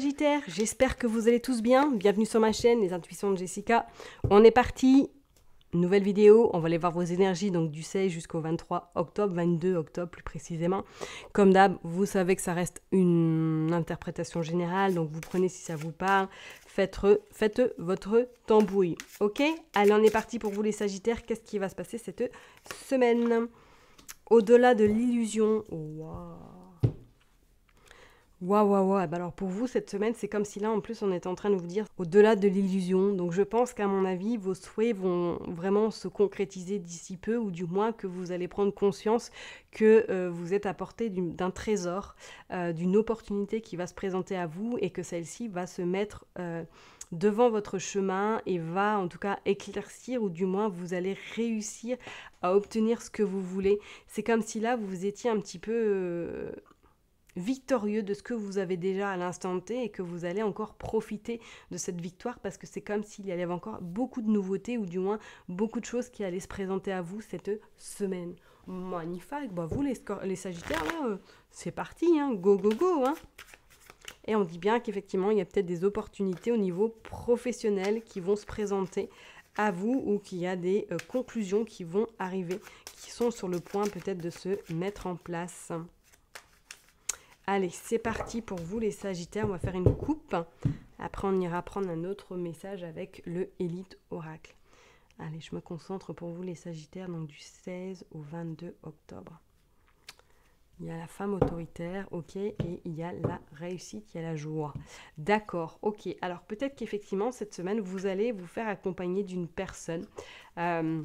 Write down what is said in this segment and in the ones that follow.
Sagittaire, j'espère que vous allez tous bien. Bienvenue sur ma chaîne Les Intuitions de Jessica. On est parti, nouvelle vidéo, on va aller voir vos énergies donc du 16 jusqu'au 23 octobre, 22 octobre plus précisément. Comme d'hab, vous savez que ça reste une interprétation générale, donc vous prenez si ça vous parle, faites, faites votre tambouille. Ok Allez, on est parti pour vous les Sagittaires, qu'est-ce qui va se passer cette semaine Au-delà de l'illusion, waouh Waouh, waouh, waouh. Eh ben alors pour vous, cette semaine, c'est comme si là, en plus, on était en train de vous dire au-delà de l'illusion. Donc je pense qu'à mon avis, vos souhaits vont vraiment se concrétiser d'ici peu, ou du moins que vous allez prendre conscience que euh, vous êtes à portée d'un trésor, euh, d'une opportunité qui va se présenter à vous et que celle-ci va se mettre... Euh, devant votre chemin et va en tout cas éclaircir ou du moins vous allez réussir à obtenir ce que vous voulez. C'est comme si là vous étiez un petit peu victorieux de ce que vous avez déjà à l'instant T et que vous allez encore profiter de cette victoire parce que c'est comme s'il y avait encore beaucoup de nouveautés ou du moins beaucoup de choses qui allaient se présenter à vous cette semaine. Magnifique, bah, vous les, les Sagittaires, euh, c'est parti, hein. go go go hein. et on dit bien qu'effectivement, il y a peut-être des opportunités au niveau professionnel qui vont se présenter à vous ou qu'il y a des euh, conclusions qui vont arriver, qui sont sur le point peut-être de se mettre en place. Allez, c'est parti pour vous les Sagittaires. On va faire une coupe. Après, on ira prendre un autre message avec le Elite Oracle. Allez, je me concentre pour vous les Sagittaires, donc du 16 au 22 octobre. Il y a la femme autoritaire, ok, et il y a la réussite, il y a la joie. D'accord, ok. Alors peut-être qu'effectivement, cette semaine, vous allez vous faire accompagner d'une personne. Euh,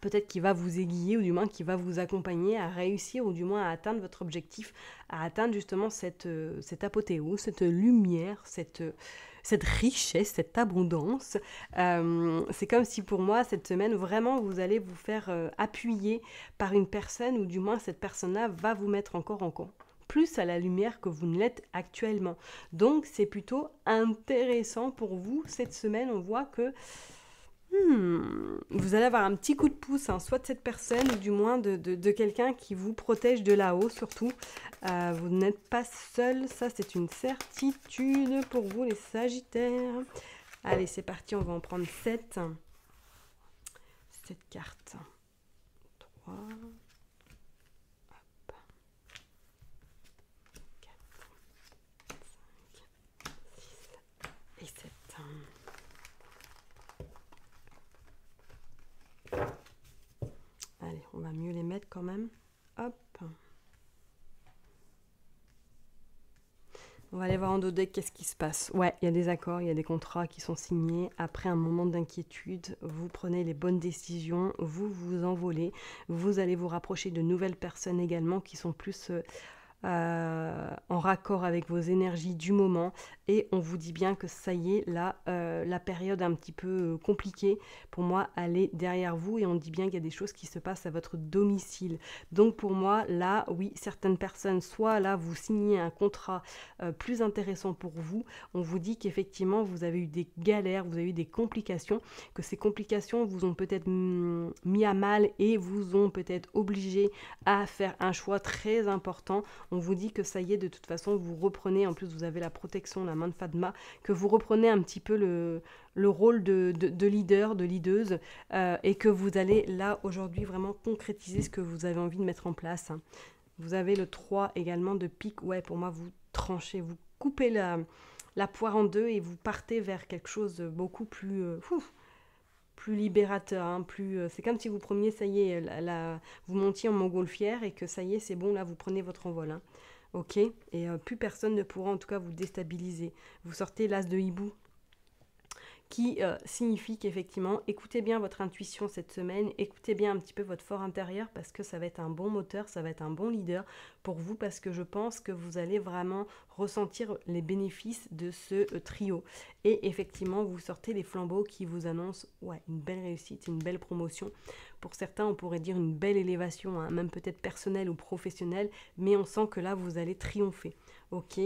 peut-être qui va vous aiguiller ou du moins qui va vous accompagner à réussir ou du moins à atteindre votre objectif, à atteindre justement cette, euh, cette apothéose, cette lumière, cette, euh, cette richesse, cette abondance. Euh, c'est comme si pour moi, cette semaine, vraiment, vous allez vous faire appuyer par une personne ou du moins cette personne-là va vous mettre encore en compte plus à la lumière que vous ne l'êtes actuellement. Donc c'est plutôt intéressant pour vous. Cette semaine, on voit que Hmm. Vous allez avoir un petit coup de pouce, hein, soit de cette personne, ou du moins de, quelqu'un qui vous protège de là-haut, surtout. Euh, vous n'êtes pas seul, ça c'est une certitude pour vous les Sagittaires. Allez, c'est parti, on va en prendre 7. 7 cartes. 3, On va aller voir en deck qu'est-ce qui se passe. Ouais, il y a des accords, il y a des contrats qui sont signés. Après un moment d'inquiétude, vous prenez les bonnes décisions, vous vous envolez, vous allez vous rapprocher de nouvelles personnes également qui sont plus... Euh, euh, en raccord avec vos énergies du moment et on vous dit bien que ça y est, là, euh, la période un petit peu euh, compliquée pour moi, elle est derrière vous et on dit bien qu'il y a des choses qui se passent à votre domicile. Donc pour moi, là, oui, certaines personnes, soit là, vous signez un contrat euh, plus intéressant pour vous, on vous dit qu'effectivement, vous avez eu des galères, vous avez eu des complications, que ces complications vous ont peut-être mm, mis à mal et vous ont peut-être obligé à faire un choix très important. On vous dit que ça y est, de toute façon, vous reprenez, en plus, vous avez la protection, la de Fadma, que vous reprenez un petit peu le, rôle de, leader, de leaduse, euh, et que vous allez là aujourd'hui vraiment concrétiser ce que vous avez envie de mettre en place. Hein. Vous avez le 3 également de pique, ouais, pour moi, vous tranchez, vous coupez la, la poire en deux et vous partez vers quelque chose de beaucoup plus. Euh, plus libérateur, hein, plus. Euh, c'est comme si vous preniez, ça y est, la, vous montiez en montgolfière et que ça y est, c'est bon, là vous prenez votre envol. Hein ok Et euh, plus personne ne pourra en tout cas vous déstabiliser. Vous sortez l'as de hibou qui euh, signifie qu'effectivement, écoutez bien votre intuition cette semaine, écoutez bien un petit peu votre fort intérieur parce que ça va être un bon moteur, ça va être un bon leader pour vous parce que je pense que vous allez vraiment ressentir les bénéfices de ce euh, trio. Et effectivement, vous sortez les flambeaux qui vous annoncent ouais, une belle réussite, une belle promotion. Pour certains, on pourrait dire une belle élévation, hein, même peut-être personnelle ou professionnelle, mais on sent que là, vous allez triompher. Ok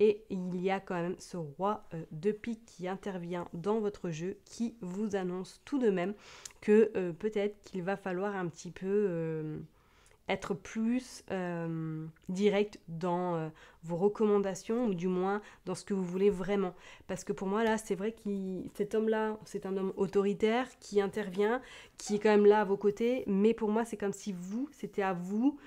Et il y a quand même ce roi euh, de pique qui intervient dans votre jeu, qui vous annonce tout de même que euh, peut-être qu'il va falloir un petit peu... Euh, être plus euh, direct dans euh, vos recommandations ou du moins dans ce que vous voulez vraiment. Parce que pour moi, là, c'est vrai que cet homme-là, c'est un homme autoritaire qui intervient, qui est quand même là à vos côtés, mais pour moi, c'est comme si vous, c'était à vous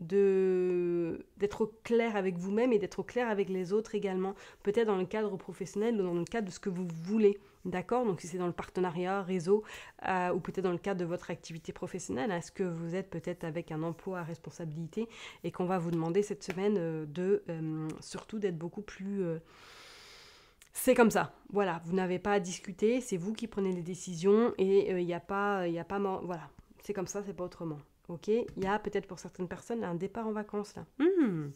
de d'être clair avec vous-même et d'être clair avec les autres également, peut-être dans le cadre professionnel ou dans le cadre de ce que vous voulez. D'accord Donc si c'est dans le partenariat, réseau, euh, ou peut-être dans le cadre de votre activité professionnelle, est-ce que vous êtes peut-être avec un emploi à responsabilité et qu'on va vous demander cette semaine euh, de euh, surtout d'être beaucoup plus... c'est comme ça, voilà, vous n'avez pas à discuter, c'est vous qui prenez les décisions et il n'y a pas, il a pas, voilà, c'est comme ça, c'est pas autrement, ok Il y a peut-être pour certaines personnes un départ en vacances là. Mmh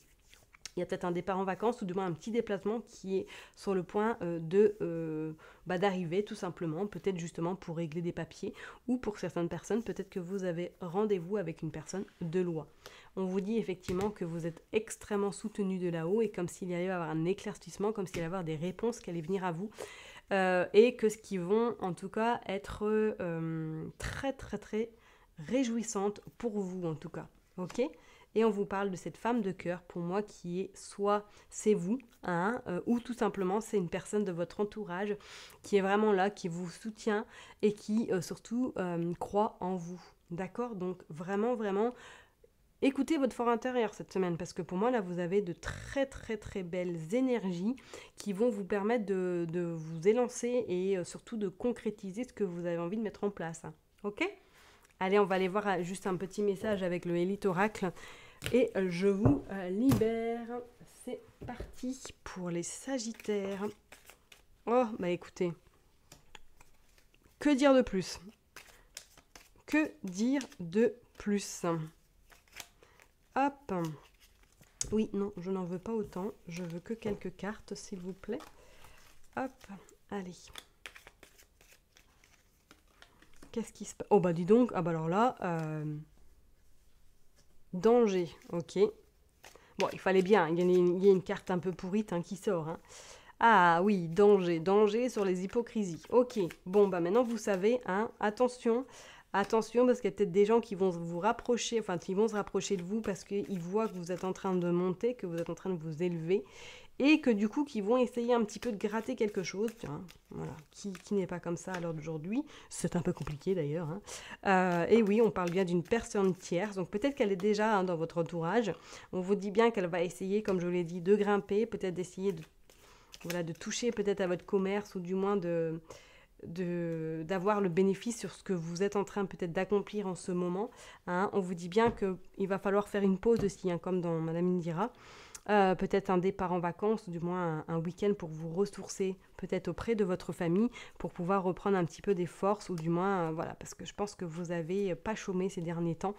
il y a peut-être un départ en vacances ou demain un petit déplacement qui est sur le point euh, de euh, bah, d'arriver tout simplement, peut-être justement pour régler des papiers ou pour certaines personnes, peut-être que vous avez rendez-vous avec une personne de loi. On vous dit effectivement que vous êtes extrêmement soutenu de là-haut et comme s'il y allait avoir un éclaircissement, comme s'il y avoir des réponses qui allaient venir à vous. Euh, et que ce qui vont en tout cas être très très très réjouissante pour vous en tout cas. Ok et on vous parle de cette femme de cœur, pour moi, qui est soit c'est vous, hein, euh, ou tout simplement c'est une personne de votre entourage qui est vraiment là, qui vous soutient et qui euh, surtout euh, croit en vous. D'accord Donc vraiment, vraiment, Écoutez votre fort intérieur cette semaine parce que pour moi là vous avez de très très très belles énergies qui vont vous permettre de, de vous élancer et surtout de concrétiser ce que vous avez envie de mettre en place. Hein. Ok Allez, on va aller voir euh, juste un petit message avec le Elite Oracle. Et euh, je vous euh, libère. C'est parti pour les Sagittaires. Oh, bah écoutez. Que dire de plus Que dire de plus Hop. Oui, non, je n'en veux pas autant. Je veux que quelques cartes, s'il vous plaît. Hop, allez. Qu'est-ce qui se passe Oh bah dis donc, ah bah alors là, euh, danger, ok. Bon, il fallait bien, hein. il y a une, carte un peu pourrite hein, qui sort. Hein. Ah oui, danger, danger sur les hypocrisies. Ok, bon bah maintenant vous savez, hein, attention, attention parce qu'il y a peut-être des gens qui vont vous rapprocher, enfin qui vont se rapprocher de vous parce qu'ils voient que vous êtes en train de monter, que vous êtes en train de vous élever et que du coup qui vont essayer un petit peu de gratter quelque chose, voilà, qui, n'est pas comme ça à l'heure d'aujourd'hui, c'est un peu compliqué d'ailleurs. Hein. Euh, et oui, on parle bien d'une personne tierce, donc peut-être qu'elle est déjà hein, dans votre entourage, on vous dit bien qu'elle va essayer, comme je l'ai dit, de grimper, peut-être d'essayer de, voilà, de toucher peut-être à votre commerce ou du moins de d'avoir le bénéfice sur ce que vous êtes en train peut-être d'accomplir en ce moment. Hein. On vous dit bien qu'il va falloir faire une pause aussi, comme dans Madame Indira. Euh, peut-être un départ en vacances, du moins un, week-end pour vous ressourcer, peut-être auprès de votre famille, pour pouvoir reprendre un petit peu des forces, ou du moins, euh, voilà, parce que je pense que vous n'avez pas chômé ces derniers temps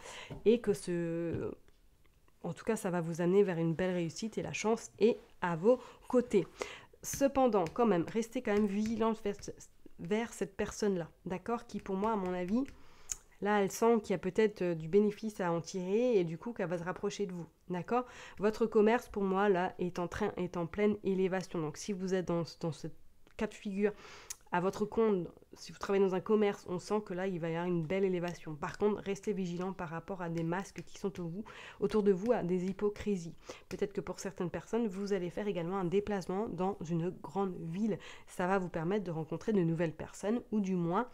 et que ce... En tout cas, ça va vous amener vers une belle réussite et la chance est à vos côtés. Cependant, quand même, restez quand même vigilant vers cette personne-là, d'accord Qui pour moi, à mon avis, Là, elle sent qu'il y a peut-être euh, du bénéfice à en tirer et du coup qu'elle va se rapprocher de vous. D'accord Votre commerce, pour moi, là, est en train, est en pleine élévation. Donc, si vous êtes dans, dans ce cas de figure à votre compte, si vous travaillez dans un commerce, on sent que là, il va y avoir une belle élévation. Par contre, restez vigilant par rapport à des masques qui sont autour de vous, à des hypocrisies. Peut-être que pour certaines personnes, vous allez faire également un déplacement dans une grande ville. Ça va vous permettre de rencontrer de nouvelles personnes, ou du moins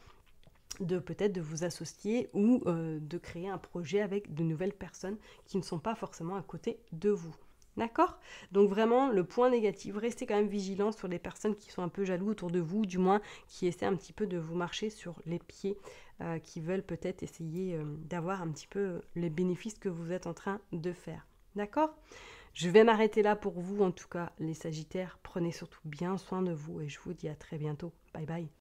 de peut-être de vous associer ou euh, de créer un projet avec de nouvelles personnes qui ne sont pas forcément à côté de vous. D'accord Donc vraiment, le point négatif, restez quand même vigilant sur les personnes qui sont un peu jaloux autour de vous, du moins qui essaient un petit peu de vous marcher sur les pieds, euh, qui veulent peut-être essayer euh, d'avoir un petit peu les bénéfices que vous êtes en train de faire. D'accord Je vais m'arrêter là pour vous, en tout cas, les Sagittaires. Prenez surtout bien soin de vous et je vous dis à très bientôt. Bye bye